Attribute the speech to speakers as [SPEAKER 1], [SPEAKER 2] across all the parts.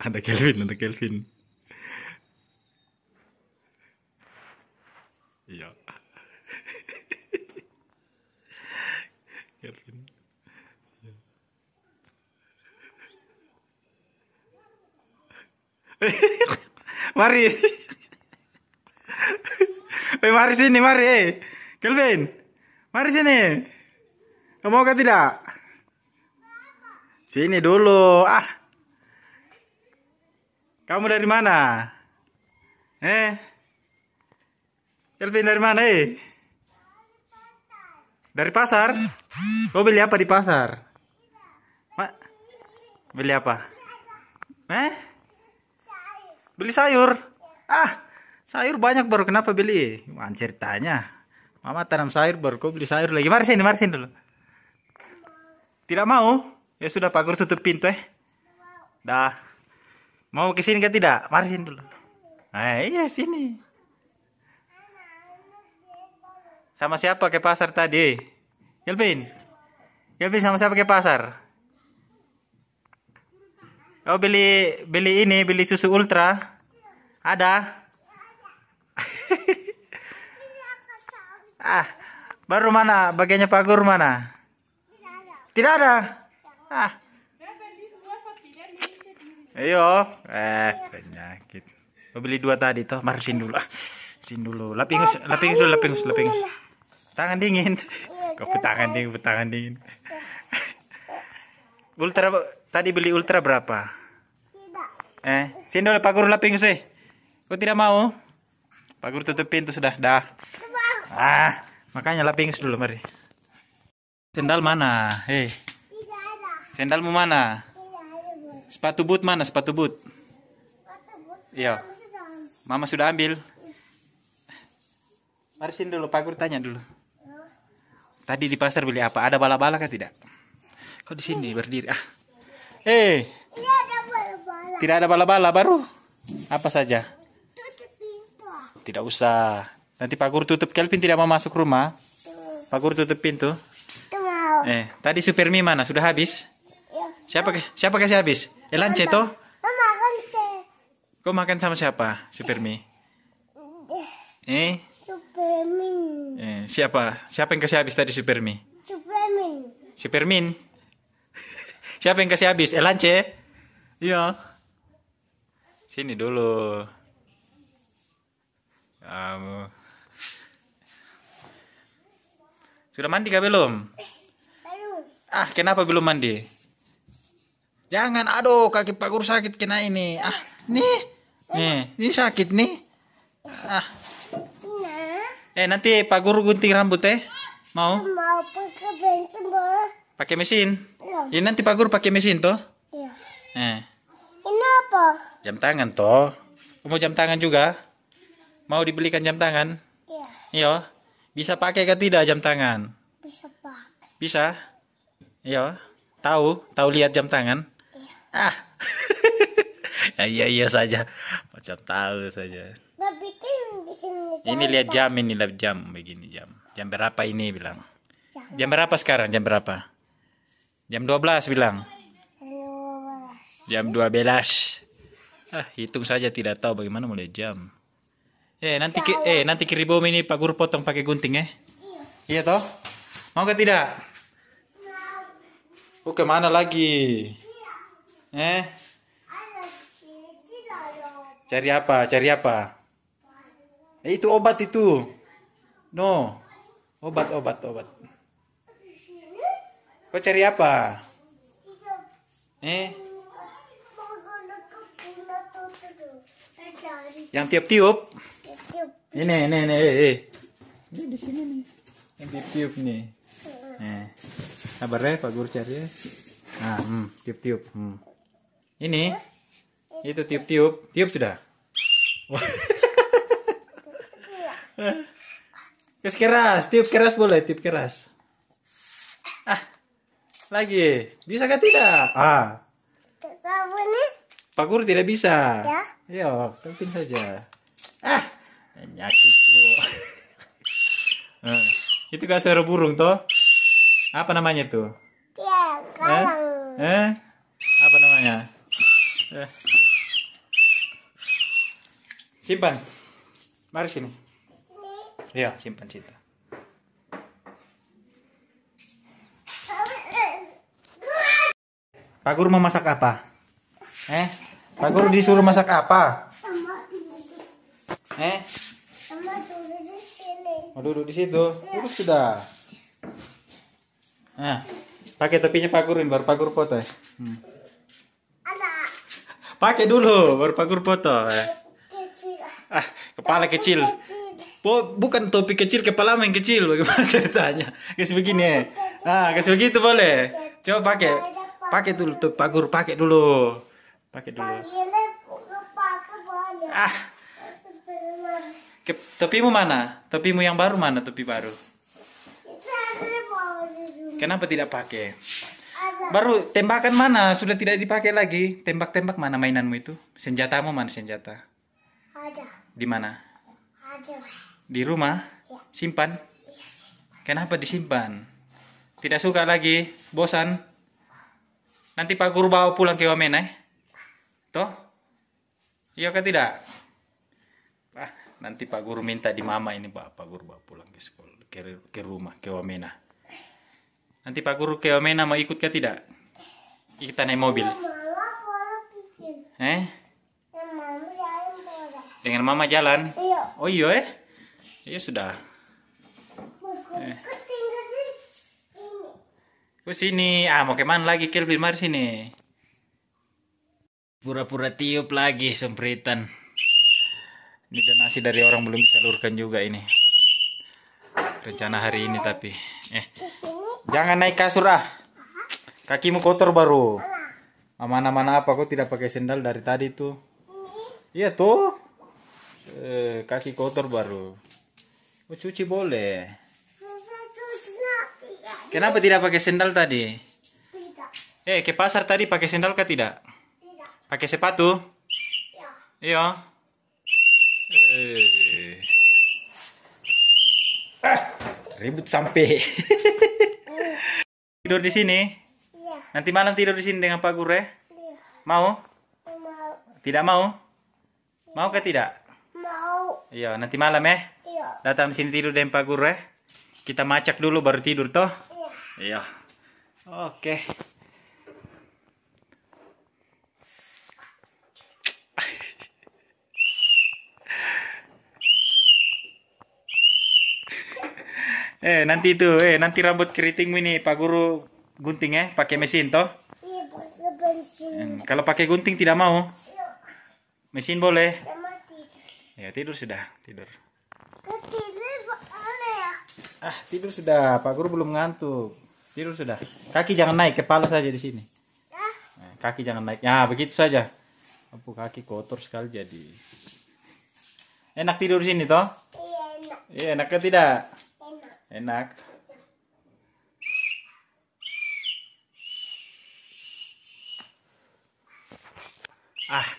[SPEAKER 1] ada Kelvin ada Kelvin iya Kelvin ya. mari eh mari sini mari eh Kelvin mari sini kamu mau ke tidak sini dulu ah kamu dari mana? Eh? Elvin dari mana eh? Dari pasar? Kau beli apa di pasar? Ma beli apa? Eh? Beli sayur? Ah, sayur banyak baru kenapa beli? Man ceritanya. Mama tanam sayur baru kau beli sayur lagi. Mari sini, mari sini dulu. Tidak mau? Ya sudah Pak Guru tutup pintu eh. Dah. Mau ke sini kan tidak? Mari sini dulu. Nah, iya sini. Sama siapa ke pasar tadi? Yelvin. Yelvin sama siapa ke pasar? Oh beli beli ini beli susu ultra. Ada. ah, baru mana? Bagiannya pagur mana? Tidak ada. Tidak ada. Ah. Ayo. Eh, penyakit. Mau beli dua tadi toh, marsin dulu. Sin dulu. Lapingus, lapingus dulu, lapingus, lapingus. Tangan dingin. Kok tangan dingin, tangan dingin. Ultra tadi beli ultra berapa? Eh, sini dulu Pak Guru lapingus eh. Kau tidak mau? Pak Guru tutup pintu sudah, dah. Ah, makanya lapingus dulu mari. Sendal mana? Hei. Eh. Sendalmu mana? Sepatu boot mana sepatu boot? Iya. Mama sudah ambil. Marisin dulu, Pak Guru tanya dulu. Tadi di pasar beli apa? Ada bala-bala kan tidak? Kau di sini berdiri. Ah. Eh. Tidak ada bala-bala baru. Apa saja? Tidak usah. Nanti Pak Guru tutup Kelvin tidak mau masuk rumah. Pak Guru tutup pintu. Eh, tadi Supermi mana? Sudah habis? Siapa siapa kasih habis? Elan toh? makan Kau makan sama siapa? Supermi Eh? Supermin. Eh, siapa? Siapa yang kasih habis tadi Supermi Supermin. Supermin. siapa yang kasih habis? Elance? Iya. Sini dulu. Kamu. Ya Sudah mandi kah belum? Belum. Ah, kenapa belum mandi? Jangan, aduh kaki Pak Guru sakit kena ini. Ah, nih. Nih, ini sakit nih. Ah. Nah. Eh, nanti Pak Guru gunting rambut Eh. Mau? Mau pakai bensin, Pakai mesin? Ya. Ini nanti Pak Guru pakai mesin toh? Iya. Eh. Ini apa? Jam tangan toh. Mau jam tangan juga? Mau dibelikan jam tangan? Iya. Iya. Bisa pakai ke tidak jam tangan? Bisa pakai. Bisa? Iya. Tahu? Tahu lihat jam tangan? Ah. ya, iya iya saja. Macam tahu saja. Kan ini lihat jam ini lihat jam begini jam. Jam berapa ini bilang? Jam berapa sekarang? Jam berapa? Jam 12 bilang. Jam 12. Ah, hitung saja tidak tahu bagaimana mulai jam. Eh, nanti ki eh nanti kiri bom ini Pak Guru potong pakai gunting eh. Iya, iya toh? Mau ke tidak? Oke, oh, mana lagi? Eh? Cari apa? Cari apa? Eh, itu obat itu. No. Obat, obat, obat. Kau cari apa? Eh? Yang tiup-tiup? Ini, ini, ini. Eh, eh. Ini di sini nih. Yang tiup-tiup nih. Eh. Sabar ya, Pak Guru cari ya. Nah, hmm, tiup-tiup. Hmm. Ini. Itu tiup-tiup. Tiup sudah. Kes keras, tiup keras boleh, tiup keras. Ah. Lagi. Bisa kah tidak? Ah. Ya? Pak Guru tidak bisa. Ya. Yo, penting saja. Ah, nyakit tuh. Eh, itu kan suara burung toh? Apa namanya tuh? Ya, kalang. Eh? eh? Apa namanya? Eh. Simpan. Mari sini. Iya. iya, simpan situ. Pak Guru mau masak apa? Eh, Pak Guru disuruh masak apa? Eh? Mau duduk di situ? Duduk sudah. Nah, pakai topinya Pak Guru, biar Pak Guru foto ya. Hmm. Pakai dulu baru pakur foto. Eh. Kecil. Ah, kepala kecil. bukan topi kecil, kepala main kecil. Bagaimana ceritanya? Kasih begini. Eh. Ah, kasih begitu boleh. Coba pakai. Pakai dulu tuh pakur, pakai dulu. Pakai dulu. Ah. Topimu mana? Topimu yang baru mana? Topi baru. Kenapa tidak pakai? Baru tembakan mana? Sudah tidak dipakai lagi. Tembak-tembak mana mainanmu itu? Senjatamu mana senjata? Ada. Di mana? Ada. Di rumah? Ya. Simpan? Ya, Kenapa disimpan? Tidak suka lagi? Bosan? Nanti Pak Guru bawa pulang ke wamena Eh? Toh? Iya kan tidak? Ah, nanti Pak Guru minta di mama ini Pak, Pak Guru bawa pulang ke sekolah, ke, rumah, ke wamena ah. Nanti Pak Guru ke Omena mau ikut ke tidak? Kita naik mobil. Eh? Dengan mama jalan? Iya. Oh iya eh? Iya sudah. Eh. Ke sini. Ah mau kemana lagi Kil? Mari sini. Pura-pura tiup lagi sempritan. Ini donasi dari orang belum disalurkan juga ini. Rencana hari ini tapi. Eh. Jangan naik kasur ah. Kakimu kotor baru. Mana-mana apa kok tidak pakai sendal dari tadi tuh? Iya tuh. Eh, kaki kotor baru. Mau cuci boleh. Kenapa tidak pakai sendal tadi? Tidak. Eh, ke pasar tadi pakai sendal kah tidak? Tidak. Pakai sepatu? Iya. Iya. Eh. Ah, ribut sampai. Tidur di sini? Iya. Nanti malam tidur di sini dengan Pak Guru ya? Iya. Mau? Mau. Tidak mau? Iya. Mau ke tidak? Mau. Iya, nanti malam ya? Iya. Datang di sini tidur dengan Pak Guru ya? Kita macak dulu baru tidur toh? Iya. Iya. Oke. Okay. Eh nanti itu, eh nanti rambut keritingmu ini Pak Guru gunting ya, eh? pakai mesin toh? Iya pakai mesin. Eh, kalau pakai gunting tidak mau? Iya. Mesin boleh. Ya tidur sudah tidur. Tidur ya? Ah tidur sudah, Pak Guru belum ngantuk. Tidur sudah. Kaki jangan naik, kepala saja di sini. Eh, kaki jangan naik. ya begitu saja. Apu kaki kotor sekali jadi. Enak tidur di sini toh? Iya enak. Iya enaknya tidak? enak ah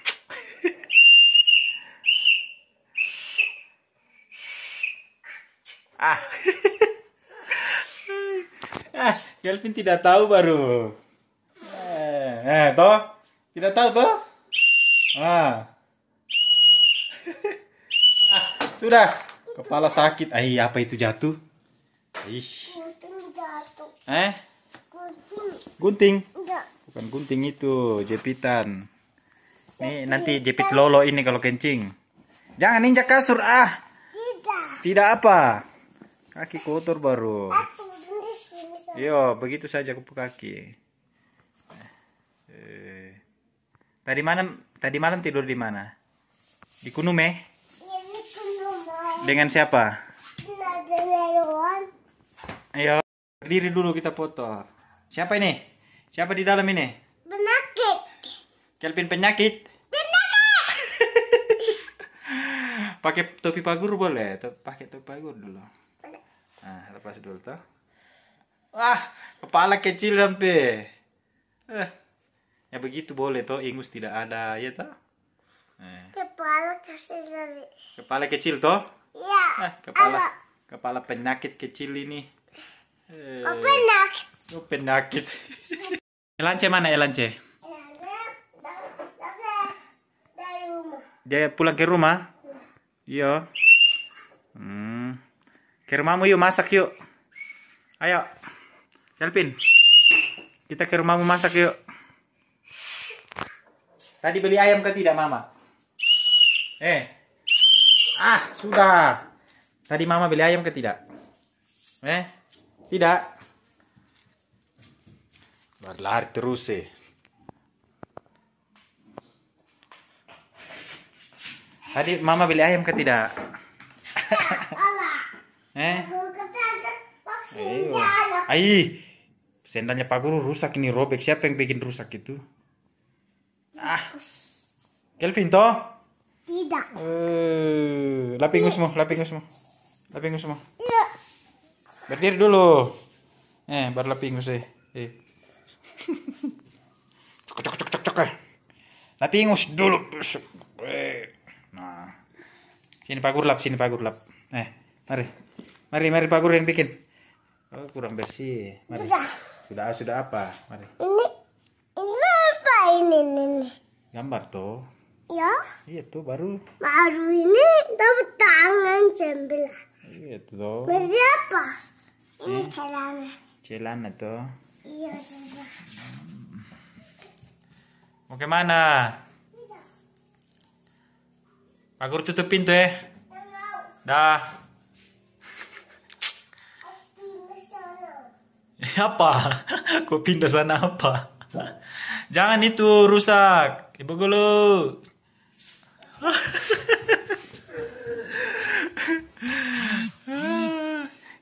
[SPEAKER 1] ah ah Kelvin tidak tahu baru eh, eh toh tidak tahu toh ah ah sudah kepala sakit ay apa itu jatuh Ih. Gunting jatuh. Eh? Gunting. Gunting? Enggak. Bukan gunting itu, jepitan. Nih, nanti jepit lolo ini kalau kencing. Jangan injak kasur, ah. Tidak. Tidak apa? Kaki kotor baru. Yo, iya, begitu saja kupu kaki. Eh. Tadi malam, tadi malam tidur di mana? Di Kunume? Eh? Ya, Dengan siapa? Ayo, berdiri dulu kita foto. Siapa ini? Siapa di dalam ini? Penyakit. Kelvin penyakit. pakai topi pagur boleh? Pakai topi pagur dulu. Nah, lepas dulu tuh. Wah, kepala kecil sampai. Eh, ya begitu boleh toh, ingus tidak ada ya toh. Eh. Kepala kecil. Kepala kecil toh? Iya. Eh, kepala. Kepala penyakit kecil ini. Open nugget. Open nugget. Elance mana rumah. Dia pulang ke rumah? Iya. Hmm. Ke rumahmu yuk masak yuk. Ayo. Delpin. Kita ke rumahmu masak yuk. Tadi beli ayam ke tidak, Mama? Eh. Ah, sudah. Tadi Mama beli ayam ke tidak? Eh? Tidak. Berlari terus sih. Eh. Tadi mama beli ayam ke tidak? eh? Ayo. Eh, Ayo. Sendalnya Pak Guru rusak ini robek. Siapa yang bikin rusak itu? Ah. Kelvin toh? Tidak. Eh, lapingusmu, lapingusmu. Lapingusmu. Iya berdiri dulu eh berleping sih eh. cok cok cok cok cok eh. lapingus dulu eh. nah sini pagur lap, sini pagur lap. eh mari mari mari pagur yang bikin oh, kurang bersih mari sudah sudah, sudah apa mari ini ini apa ini ini gambar tuh ya iya tuh baru baru ini dapat tangan sembelah iya tuh berapa Eh? Celana tu. Mau ke mana? Pakur tutup pintu eh. Dah. apa? Kau pindah sana apa? Jangan itu rusak. Ibu gulu,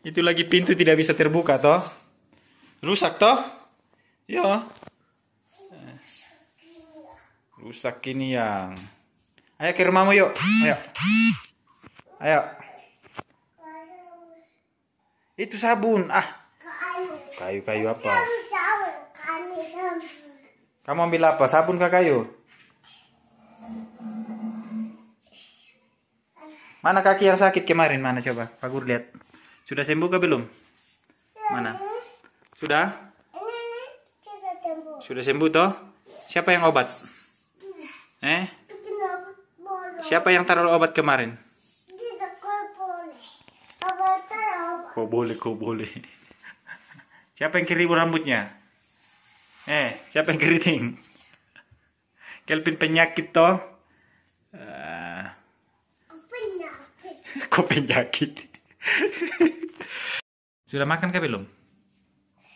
[SPEAKER 1] Itu lagi pintu tidak bisa terbuka toh. Rusak toh? Ya. Rusak ini yang. Ayo ke rumahmu yuk. Ayo. Ayo. Itu sabun. Ah. Kayu-kayu apa? Kamu ambil apa? Sabun kah kayu? Mana kaki yang sakit kemarin? Mana coba? Pagur lihat. Sudah sembuh ke belum? Mana? Sudah? Sudah sembuh toh? Siapa yang obat? Eh? Siapa yang taruh obat kemarin? Kok boleh, kok boleh. Siapa yang keribu rambutnya? Eh, siapa yang keriting? Kelvin penyakit toh? Eh. kok penyakit? Kok penyakit? Sudah makan kah belum?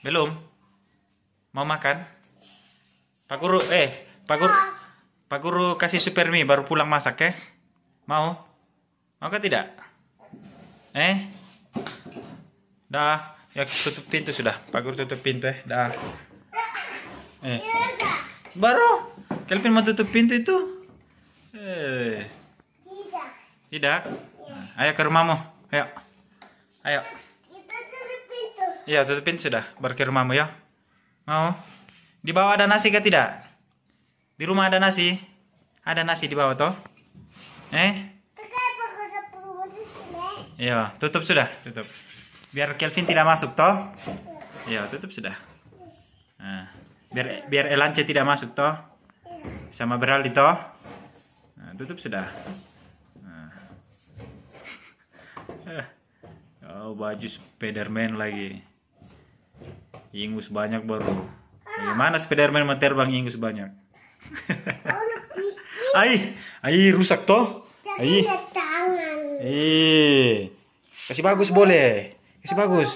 [SPEAKER 1] Belum? Mau makan? Pak Guru, eh, Pak Guru, Pak Guru kasih super mie baru pulang masak ya? Mau? Mau kah tidak? Eh? Dah, ya tutup pintu sudah. Pak Guru tutup pintu ya, dah. Eh. Baru, Kelvin mau tutup pintu itu? Eh. Tidak. Tidak? Ayo ke rumahmu, ayo. Ayo. Iya, tutup sudah. Pergi rumahmu ya. Mau? Di bawah ada nasi ke tidak? Di rumah ada nasi? Ada nasi di bawah toh? Eh? Iya, tutup sudah, tutup. Biar Kelvin tidak masuk toh? Iya, tutup sudah. Nah, biar biar Elance tidak masuk toh? Sama Beral di toh? Nah, tutup sudah. Nah. Eh. Oh, baju Spiderman lagi. Ingus banyak baru. Bagaimana Spiderman mau terbang ingus banyak? Oh, ayi ayi rusak toh? Ayi Eh. Kasih bagus boleh. Kasih oh, bagus.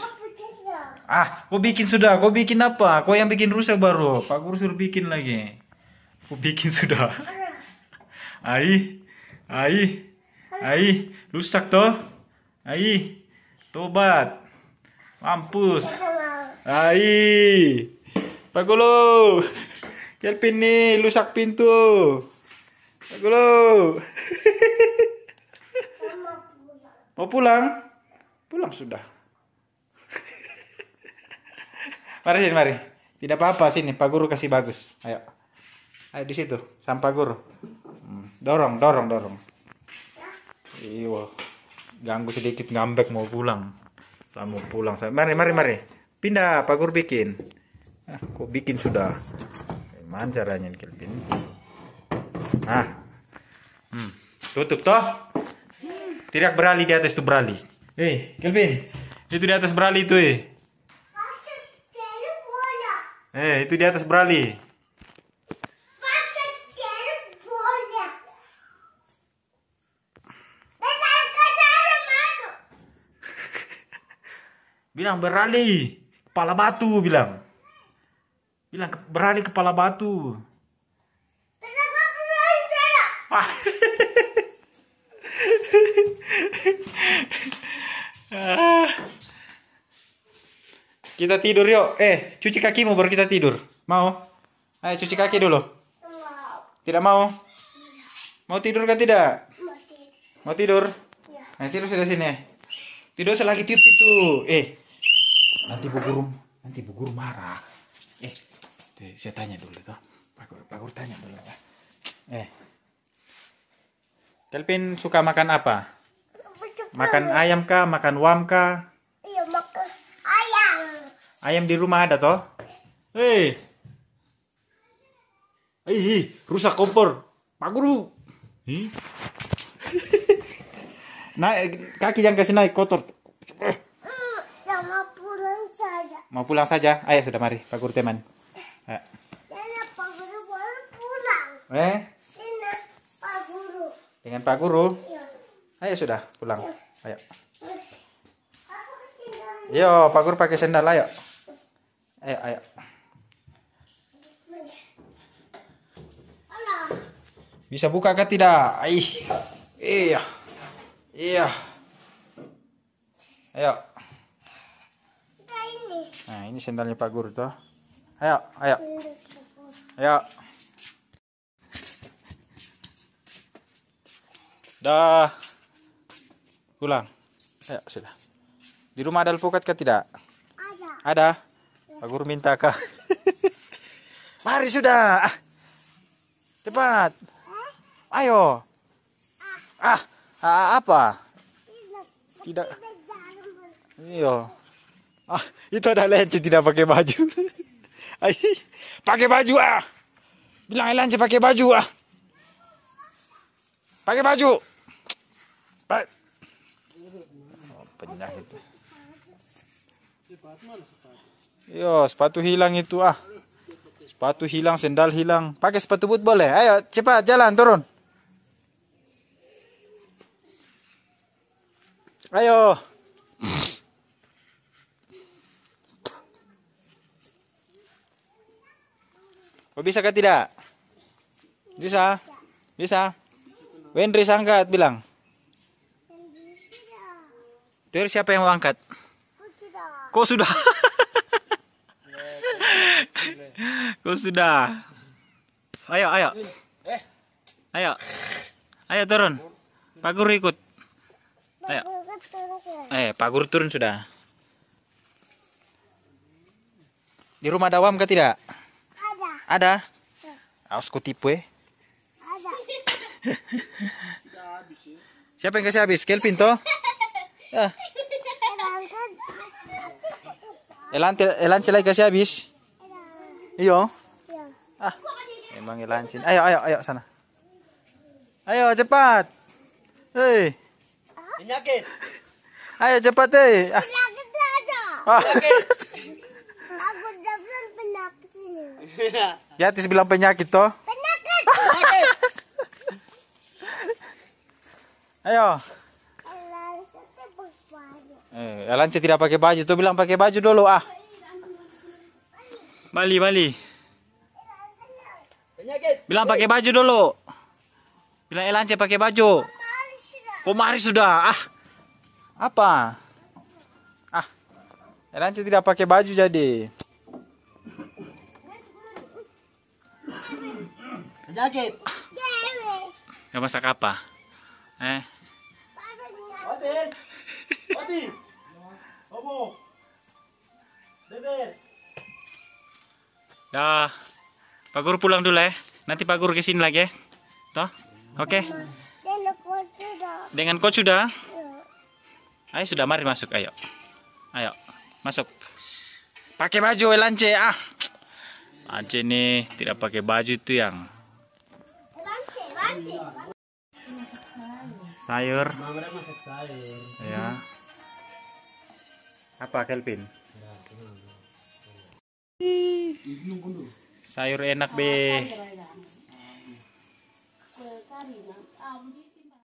[SPEAKER 1] Ya? Ah, kau bikin sudah. Kau bikin apa? Kau yang bikin rusak baru. Pak Guru suruh bikin lagi. Kau bikin sudah. Ayi ayi ayi rusak toh? Ayi Tobat. Mampus. Ai. Pagulo. Kelpin ni, lusak pintu. Pagulo. Mau pulang? Pulang sudah. mari sini, mari. Tidak apa-apa sini, Pak Guru kasih bagus. Ayo. Ayo di situ, sampai Guru. Hmm, dorong, dorong, dorong. Iya ganggu sedikit ngambek mau pulang saya mau pulang saya mari mari mari pindah pagur bikin ah, kok bikin sudah gimana caranya Kelvin nah hmm. tutup toh tidak berali di atas itu berali eh Kelvin itu di atas berali itu eh eh itu di atas berali bilang beralih kepala batu bilang bilang beralih kepala batu kita tidur yuk eh cuci kakimu baru kita tidur mau ayo cuci kaki dulu tidak mau mau tidur kan tidak mau tidur mau tidur ya. nah, tidur sudah sini tidak usah lagi tiup itu. Eh, nanti Bu Guru, nanti Bu Guru marah. Eh, saya tanya dulu toh. Pak Guru, Pak Guru tanya dulu. Lah. Eh, Kelvin suka makan apa? Makan ayam kah? Makan wam kah? Iya, makan ayam. Ayam di rumah ada toh? Hei. Eh. Hei, rusak kompor. Pak Guru. Hmm? Naik kaki jangan kasih naik kotor. Eh. Ya, mau pulang saja. Mau pulang saja. Ayo sudah mari, Pak Guru teman. Ya. Ya, ya Pak Guru baru pulang. Eh? Dengan Pak Guru. Dengan Pak Guru? Ya. Ayo sudah pulang. Ya. Ayo. Yo, Pak Guru pakai sendal ayo. Ayo, ayo. Bisa buka kah tidak? Aih. Iya. Iya. Ayo. Nah, ini sendalnya Pak Guru tuh. Ayo, ayo. Ayo. Dah. Pulang. Ayo, sudah. Di rumah ada alpukat kah tidak? Ada. Ada. Pak Guru minta kah? Mari sudah. Ah. Cepat. Eh? Ayo. Ah. ah apa? Tidak. Iya. Ah, itu ada lence tidak pakai baju. pakai baju ah. Bilang lence pakai baju ah. Pakai baju. Pak. oh, itu. Yo, iya, sepatu hilang itu ah. Sepatu hilang, sendal hilang. Pakai sepatu boot boleh. Ayo, cepat jalan turun. Ayo. Kau oh, bisa ke tidak? Bisa. Bisa. Wendri angkat bilang. Terus siapa yang mau angkat? Kok sudah? Kok sudah? Ayo, ayo. Eh. Ayo. Ayo turun. Pak Guru ikut. Ayo. Eh, Pak Guru turun sudah. Di rumah ada awam tidak? Ada. Ada? Ausku iya. tipu eh. Ada. Siapa yang kasih habis? Kelvin toh? Ya. Elan, elan celai kasih habis? Iyo. Iya. Ah, emang elan cin. Ayo, ayo, ayo sana. Ayo cepat. Hei. Penyakit. Ayo cepat deh. Ah. aja ah. Aku udah bilang penyakit ini. Iya. Ya, tis bilang penyakit toh. Penyakit. Ayo. Eh, Elance tidak pakai baju. Tuh bilang pakai baju dulu ah. Bali, Bali. Penyakit. Bilang pakai baju dulu. Bilang Elance eh, pakai baju. Komari sudah. Ah. Apa? Ah, Elanci tidak pakai baju jadi. Jaket. Ya masak apa? Eh? ya Dah. Pak Guru pulang dulu ya. Nanti Pak Guru kesini lagi ya. Toh? Oke. Okay. Dengan kau sudah. Ayo sudah mari masuk ayo. Ayo masuk. Pakai baju elance eh, ah. elance nih tidak pakai baju itu yang. Sayur. Ya. Apa Kelvin? Sayur enak be.